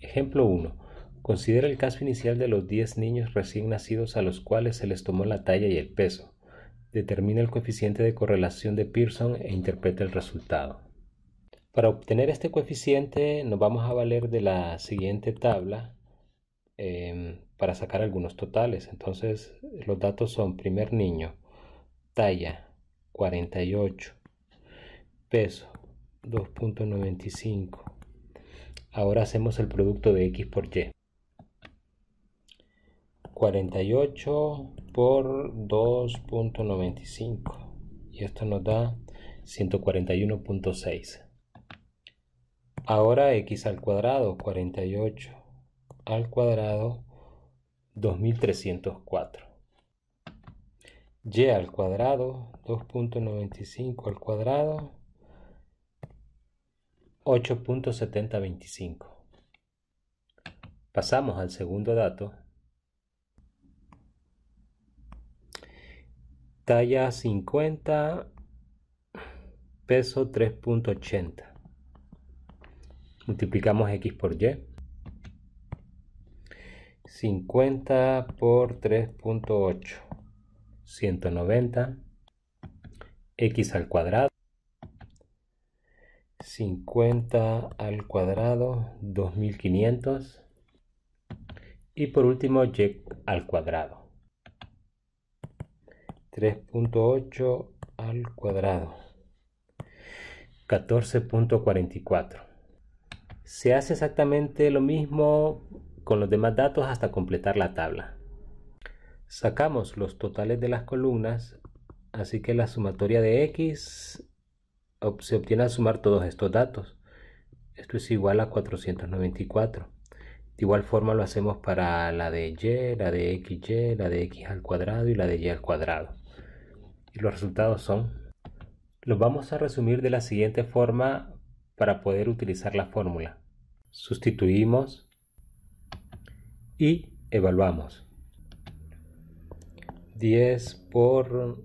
Ejemplo 1. Considera el caso inicial de los 10 niños recién nacidos a los cuales se les tomó la talla y el peso. Determina el coeficiente de correlación de Pearson e interpreta el resultado. Para obtener este coeficiente nos vamos a valer de la siguiente tabla em, para sacar algunos totales. Entonces los datos son primer niño, talla 48, peso 2.95, Ahora hacemos el producto de x por y. 48 por 2.95 y esto nos da 141.6 ahora x al cuadrado 48 al cuadrado 2304 y al cuadrado 2.95 al cuadrado 8.7025. Pasamos al segundo dato. Talla 50, peso 3.80. Multiplicamos X por Y. 50 por 3.8. 190. X al cuadrado 50 al cuadrado, 2500. Y por último, y al cuadrado. 3.8 al cuadrado. 14.44. Se hace exactamente lo mismo con los demás datos hasta completar la tabla. Sacamos los totales de las columnas, así que la sumatoria de x se obtiene al sumar todos estos datos. Esto es igual a 494. De igual forma lo hacemos para la de y, la de xy, la de x al cuadrado y la de y al cuadrado. Y los resultados son... Los vamos a resumir de la siguiente forma para poder utilizar la fórmula. Sustituimos y evaluamos. 10 por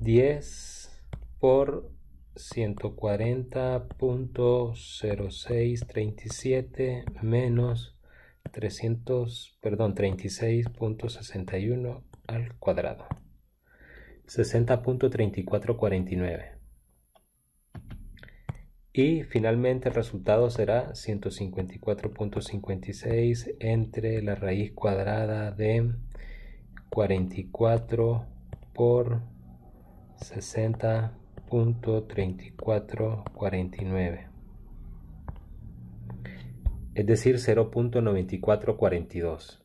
10 por 140.0637 menos 300, perdón, 36.61 al cuadrado. 60.3449. Y finalmente el resultado será 154.56 entre la raíz cuadrada de 44 por 60.3449. Es decir, 0.9442.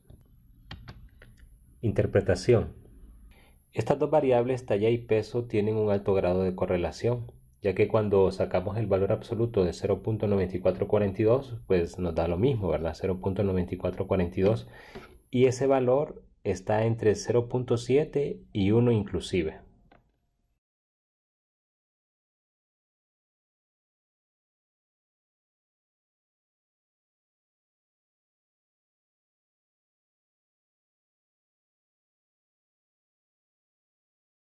Interpretación. Estas dos variables, talla y peso, tienen un alto grado de correlación, ya que cuando sacamos el valor absoluto de 0.9442, pues nos da lo mismo, ¿verdad? 0.9442. Y ese valor está entre 0.7 y 1 inclusive.